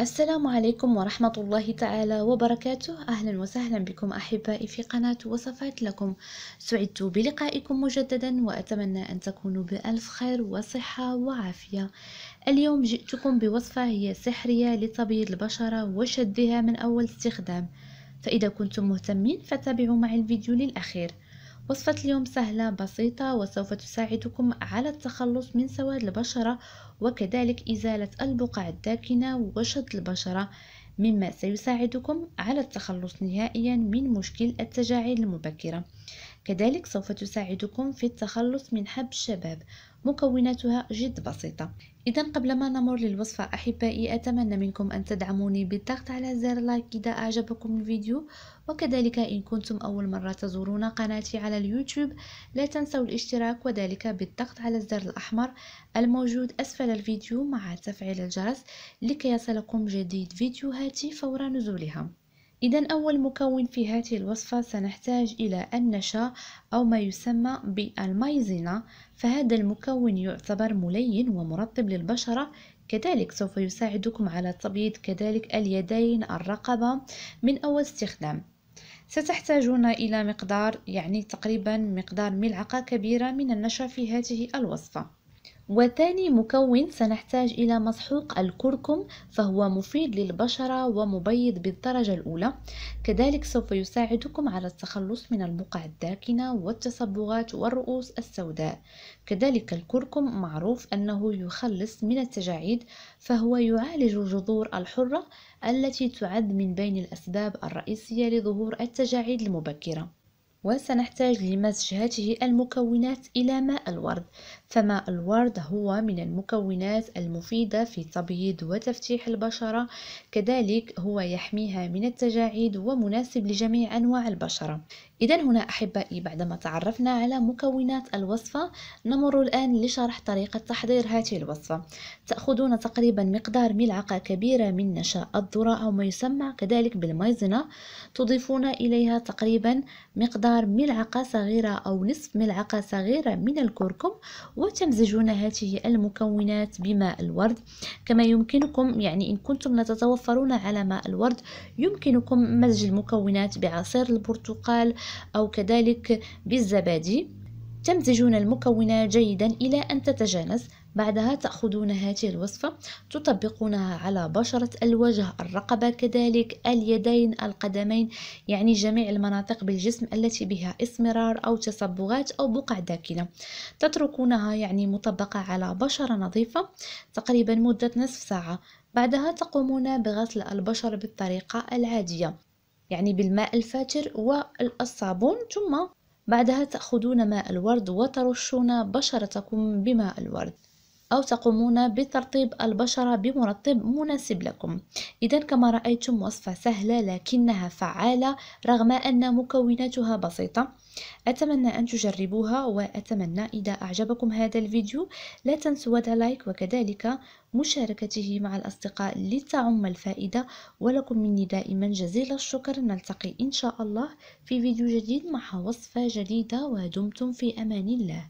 السلام عليكم ورحمة الله تعالى وبركاته أهلا وسهلا بكم أحبائي في قناة وصفات لكم سعدت بلقائكم مجددا وأتمنى أن تكونوا بألف خير وصحة وعافية اليوم جئتكم بوصفة هي سحرية لتبييض البشرة وشدها من أول استخدام فإذا كنتم مهتمين فتابعوا معي الفيديو للأخير وصفة اليوم سهلة بسيطة وسوف تساعدكم على التخلص من سواد البشرة وكذلك إزالة البقع الداكنة وشد البشرة مما سيساعدكم على التخلص نهائيا من مشكل التجاعيد المبكرة كذلك سوف تساعدكم في التخلص من حب الشباب مكوناتها جد بسيطة إذا قبل ما نمر للوصفة أحبائي أتمنى منكم أن تدعموني بالضغط على زر لايك إذا أعجبكم الفيديو وكذلك إن كنتم أول مرة تزورون قناتي على اليوتيوب لا تنسوا الاشتراك وذلك بالضغط على الزر الأحمر الموجود أسفل الفيديو مع تفعيل الجرس لكي يصلكم جديد فيديوهاتي فور نزولها إذا أول مكون في هذه الوصفة سنحتاج إلى النشا أو ما يسمى بالمايزينا فهذا المكون يعتبر ملين ومرطب للبشرة كذلك سوف يساعدكم على تبييض كذلك اليدين الرقبة من أول استخدام ستحتاجون إلى مقدار يعني تقريبا مقدار ملعقة كبيرة من النشا في هذه الوصفة وثاني مكون سنحتاج إلى مسحوق الكركم فهو مفيد للبشرة ومبيض بالدرجة الأولى كذلك سوف يساعدكم على التخلص من البقع الداكنة والتصبغات والرؤوس السوداء كذلك الكركم معروف أنه يخلص من التجاعيد فهو يعالج الجذور الحرة التي تعد من بين الأسباب الرئيسية لظهور التجاعيد المبكرة وسنحتاج لمزج هذه المكونات إلى ماء الورد فماء الورد هو من المكونات المفيدة في تبييض وتفتيح البشرة كذلك هو يحميها من التجاعيد ومناسب لجميع أنواع البشرة إذا هنا أحبائي بعدما تعرفنا على مكونات الوصفة نمر الآن لشرح طريقة تحضير هذه الوصفة تأخذون تقريبا مقدار ملعقة كبيرة من نشاء الذرة أو ما يسمى كذلك بالميزنة تضيفون إليها تقريبا مقدار ملعقة صغيرة أو نصف ملعقة صغيرة من الكركم وتمزجون هذه المكونات بماء الورد كما يمكنكم يعني إن كنتم لا تتوفرون على ماء الورد يمكنكم مزج المكونات بعصير البرتقال أو كذلك بالزبادي تمزجون المكونات جيدا إلى أن تتجانس بعدها تأخذون هذه الوصفة تطبقونها على بشرة الوجه الرقبة كذلك اليدين القدمين يعني جميع المناطق بالجسم التي بها إسمرار أو تصبغات أو بقع داكنة تتركونها يعني مطبقة على بشرة نظيفة تقريبا مدة نصف ساعة بعدها تقومون بغسل البشرة بالطريقة العادية يعني بالماء الفاتر والصابون ثم بعدها تأخذون ماء الورد وترشون بشرتكم بماء الورد أو تقومون بترطيب البشرة بمرطب مناسب لكم إذا كما رأيتم وصفة سهلة لكنها فعالة رغم أن مكوناتها بسيطة أتمنى أن تجربوها وأتمنى إذا أعجبكم هذا الفيديو لا تنسوا وضع لايك وكذلك مشاركته مع الأصدقاء لتعم الفائدة ولكم مني دائما جزيل الشكر نلتقي إن شاء الله في فيديو جديد مع وصفة جديدة ودمتم في أمان الله